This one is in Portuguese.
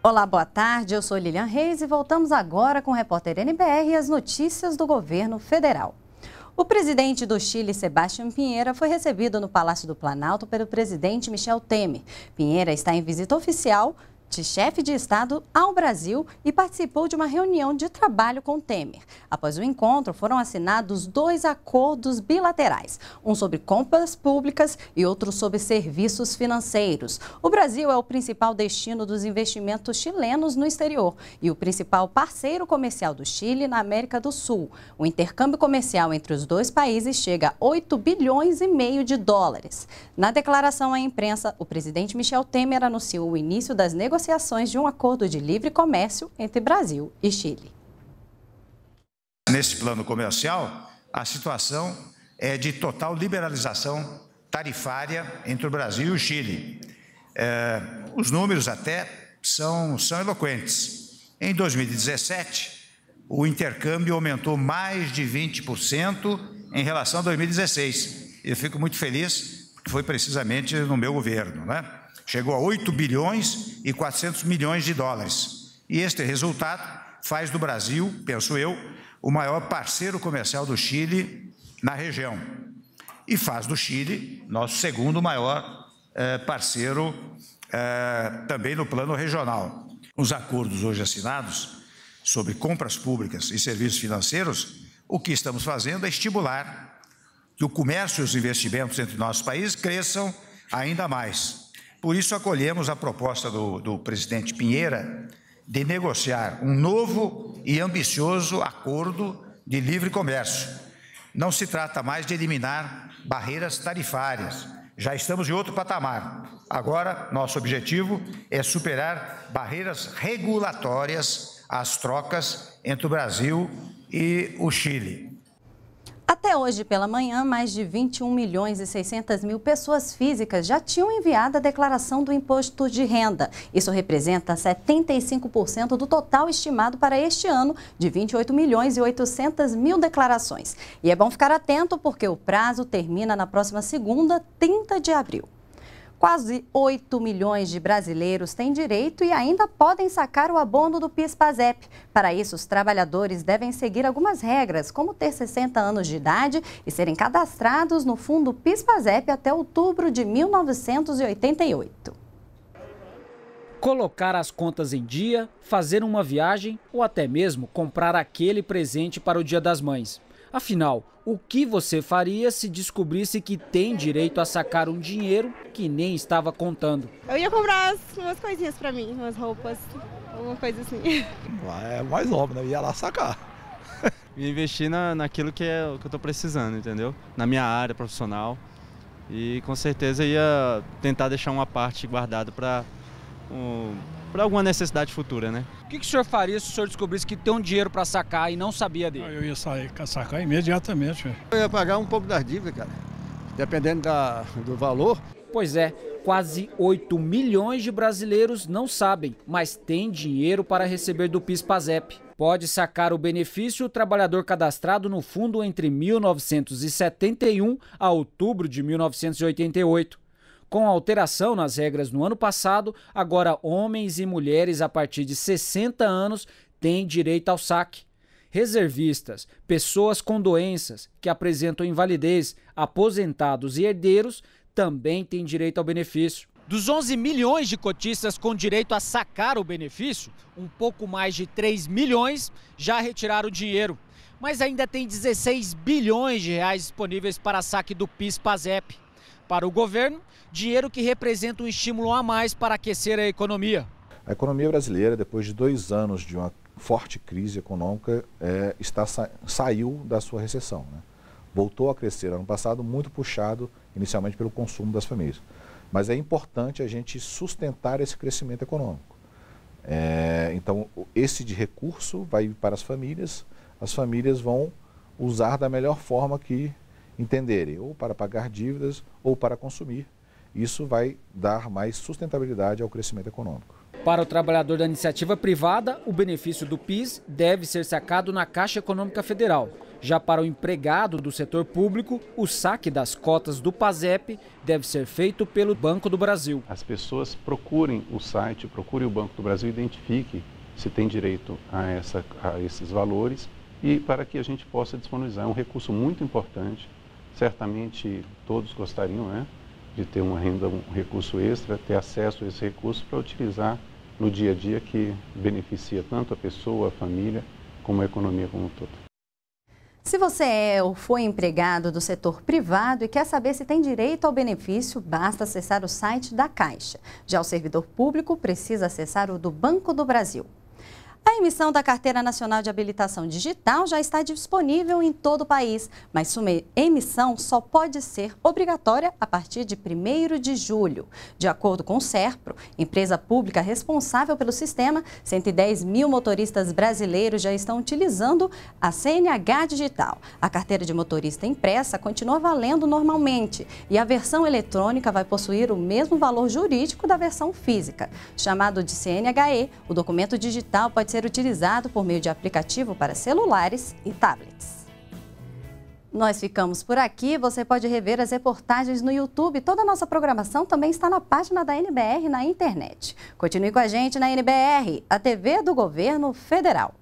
Olá, boa tarde. Eu sou Lilian Reis e voltamos agora com o repórter NBR e as notícias do governo federal. O presidente do Chile, Sebastião Pinheira, foi recebido no Palácio do Planalto pelo presidente Michel Temer. Pinheira está em visita oficial de chefe de Estado ao Brasil e participou de uma reunião de trabalho com Temer. Após o encontro, foram assinados dois acordos bilaterais, um sobre compras públicas e outro sobre serviços financeiros. O Brasil é o principal destino dos investimentos chilenos no exterior e o principal parceiro comercial do Chile na América do Sul. O intercâmbio comercial entre os dois países chega a 8 bilhões e meio de dólares. Na declaração à imprensa, o presidente Michel Temer anunciou o início das negociações negociações de um acordo de livre comércio entre Brasil e Chile. Nesse plano comercial, a situação é de total liberalização tarifária entre o Brasil e o Chile. É, os números até são, são eloquentes. Em 2017, o intercâmbio aumentou mais de 20% em relação a 2016. Eu fico muito feliz, porque foi precisamente no meu governo. Né? chegou a 8 bilhões e 400 milhões de dólares. E este resultado faz do Brasil, penso eu, o maior parceiro comercial do Chile na região. E faz do Chile nosso segundo maior eh, parceiro eh, também no plano regional. Os acordos hoje assinados sobre compras públicas e serviços financeiros, o que estamos fazendo é estimular que o comércio e os investimentos entre nossos países cresçam ainda mais. Por isso, acolhemos a proposta do, do presidente Pinheira de negociar um novo e ambicioso acordo de livre comércio. Não se trata mais de eliminar barreiras tarifárias. Já estamos em outro patamar. Agora, nosso objetivo é superar barreiras regulatórias às trocas entre o Brasil e o Chile. Até hoje pela manhã, mais de 21 milhões e 600 mil pessoas físicas já tinham enviado a declaração do imposto de renda. Isso representa 75% do total estimado para este ano, de 28 milhões e 800 mil declarações. E é bom ficar atento porque o prazo termina na próxima segunda, 30 de abril. Quase 8 milhões de brasileiros têm direito e ainda podem sacar o abono do PIS-PASEP. Para isso, os trabalhadores devem seguir algumas regras, como ter 60 anos de idade e serem cadastrados no fundo PIS-PASEP até outubro de 1988. Colocar as contas em dia, fazer uma viagem ou até mesmo comprar aquele presente para o Dia das Mães. Afinal, o que você faria se descobrisse que tem direito a sacar um dinheiro que nem estava contando? Eu ia comprar as, umas coisinhas para mim, umas roupas, alguma coisa assim. É, é mais óbvio, né? Eu ia lá sacar. Ia investir na, naquilo que, é, que eu estou precisando, entendeu? Na minha área profissional. E com certeza ia tentar deixar uma parte guardada para um, para alguma necessidade futura, né? O que, que, o senhor faria se o senhor descobrisse que tem um dinheiro para sacar e não sabia dele? Ah, eu ia sair, sacar imediatamente. Eu ia pagar um pouco das dívidas, cara, dependendo da, do valor. Pois é, quase 8 milhões de brasileiros não sabem, mas têm dinheiro para receber do PIS-PASEP. Pode sacar o benefício o trabalhador cadastrado no fundo entre 1971 a outubro de 1988. Com a alteração nas regras no ano passado, agora homens e mulheres a partir de 60 anos têm direito ao saque. Reservistas, pessoas com doenças que apresentam invalidez, aposentados e herdeiros também têm direito ao benefício. Dos 11 milhões de cotistas com direito a sacar o benefício, um pouco mais de 3 milhões já retiraram o dinheiro. Mas ainda tem 16 bilhões de reais disponíveis para saque do PIS-PASEP para o governo, dinheiro que representa um estímulo a mais para aquecer a economia. A economia brasileira, depois de dois anos de uma forte crise econômica, é, está, saiu da sua recessão. Né? Voltou a crescer ano passado, muito puxado inicialmente pelo consumo das famílias. Mas é importante a gente sustentar esse crescimento econômico. É, então, esse de recurso vai para as famílias, as famílias vão usar da melhor forma que entenderem, ou para pagar dívidas ou para consumir. Isso vai dar mais sustentabilidade ao crescimento econômico. Para o trabalhador da iniciativa privada, o benefício do PIS deve ser sacado na Caixa Econômica Federal. Já para o empregado do setor público, o saque das cotas do PASEP deve ser feito pelo Banco do Brasil. As pessoas procurem o site, procurem o Banco do Brasil, identifiquem se tem direito a, essa, a esses valores e para que a gente possa disponibilizar. É um recurso muito importante certamente todos gostariam né, de ter uma renda, um recurso extra, ter acesso a esse recurso para utilizar no dia a dia que beneficia tanto a pessoa, a família, como a economia como um todo. Se você é ou foi empregado do setor privado e quer saber se tem direito ao benefício, basta acessar o site da Caixa. Já o servidor público precisa acessar o do Banco do Brasil. A emissão da Carteira Nacional de Habilitação Digital já está disponível em todo o país, mas sua emissão só pode ser obrigatória a partir de 1 de julho. De acordo com o SERPRO, empresa pública responsável pelo sistema, 110 mil motoristas brasileiros já estão utilizando a CNH digital. A carteira de motorista impressa continua valendo normalmente e a versão eletrônica vai possuir o mesmo valor jurídico da versão física. Chamado de CNHE, o documento digital pode ser ser utilizado por meio de aplicativo para celulares e tablets. Nós ficamos por aqui. Você pode rever as reportagens no YouTube. Toda a nossa programação também está na página da NBR na internet. Continue com a gente na NBR, a TV do Governo Federal.